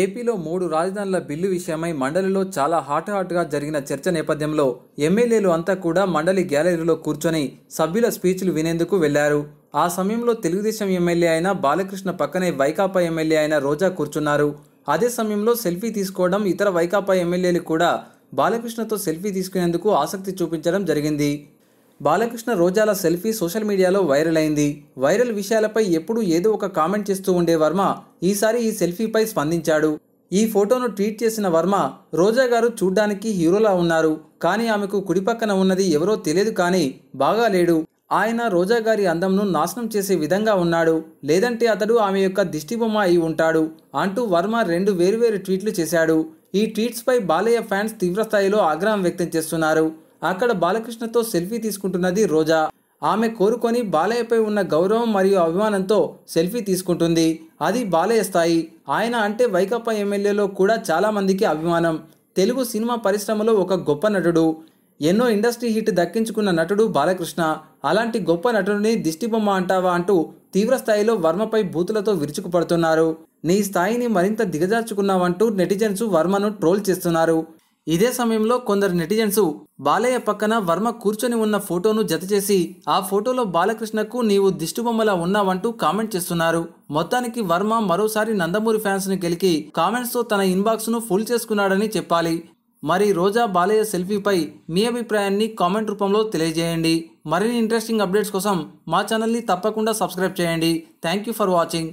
ఏపీలో మూడు రాజధానుల బిల్లు విషయమై మండలిలో చాలా హాట్ హాట్గా జరిగిన చర్చ నేపథ్యంలో ఎమ్మెల్యేలు అంతా కూడా మండలి గ్యాలరీలో కూర్చొని సభ్యుల స్పీచ్లు వినేందుకు వెళ్లారు ఆ సమయంలో తెలుగుదేశం ఎమ్మెల్యే అయిన బాలకృష్ణ పక్కనే వైకాపా ఎమ్మెల్యే అయిన రోజా కూర్చున్నారు అదే సమయంలో సెల్ఫీ తీసుకోవడం ఇతర వైకాపా ఎమ్మెల్యేలు కూడా బాలకృష్ణతో సెల్ఫీ తీసుకునేందుకు ఆసక్తి చూపించడం జరిగింది బాలకృష్ణ రోజాల సెల్ఫీ సోషల్ మీడియాలో వైరల్ అయింది వైరల్ విషయాలపై ఎప్పుడూ ఏదో ఒక కామెంట్ చేస్తూ ఉండే వర్మ ఈసారి ఈ సెల్ఫీపై స్పందించాడు ఈ ఫోటోను ట్వీట్ చేసిన వర్మ రోజా గారు చూడ్డానికి హీరోలా ఉన్నారు కానీ ఆమెకు కుడిపక్కన ఉన్నది ఎవరో తెలియదు కానీ బాగా లేడు ఆయన రోజా గారి అందంను నాశనం చేసే విధంగా ఉన్నాడు లేదంటే అతడు ఆమె యొక్క దిష్టిబొమ్మ అయి ఉంటాడు అంటూ వర్మ రెండు వేరువేరు ట్వీట్లు చేశాడు ఈ ట్వీట్స్పై బాలయ్య ఫ్యాన్స్ తీవ్రస్థాయిలో ఆగ్రహం వ్యక్తం చేస్తున్నారు అక్కడ బాలకృష్ణతో సెల్ఫీ తీసుకుంటున్నది రోజా ఆమె కోరుకొని బాలయ్యపై ఉన్న గౌరవం మరియు అభిమానంతో సెల్ఫీ తీసుకుంటుంది అది బాలయ్య స్థాయి ఆయన అంటే వైకప్ప ఎమ్మెల్యేలో కూడా చాలామందికి అభిమానం తెలుగు సినిమా పరిశ్రమలో ఒక గొప్ప నటుడు ఎన్నో ఇండస్ట్రీ హిట్ దక్కించుకున్న నటుడు బాలకృష్ణ అలాంటి గొప్ప నటుడిని దిష్టిబొమ్మ అంటావా అంటూ తీవ్రస్థాయిలో వర్మపై బూతులతో విరుచుకుపడుతున్నారు నీ స్థాయిని మరింత దిగజార్చుకున్నావంటూ నెటిజన్స్ వర్మను ట్రోల్ చేస్తున్నారు ఇదే సమయంలో కొందరు నెటిజన్స్ బాలయ్య పక్కన వర్మ కూర్చొని ఉన్న ఫోటోను జతచేసి ఆ ఫోటోలో బాలకృష్ణకు నీవు దిష్టిబొమ్మలా ఉన్నావంటూ కామెంట్ చేస్తున్నారు మొత్తానికి వర్మ మరోసారి నందమూరి ఫ్యాన్స్ ని గెలికి కామెంట్స్తో తన ఇన్బాక్స్ ను ఫుల్ చేసుకున్నాడని చెప్పాలి మరి రోజా బాలయ్య సెల్ఫీపై మీ అభిప్రాయాన్ని కామెంట్ రూపంలో తెలియజేయండి మరిన్ని ఇంట్రెస్టింగ్ అప్డేట్స్ కోసం మా ఛానల్ని తప్పకుండా సబ్స్క్రైబ్ చేయండి థ్యాంక్ యూ ఫర్ వాచింగ్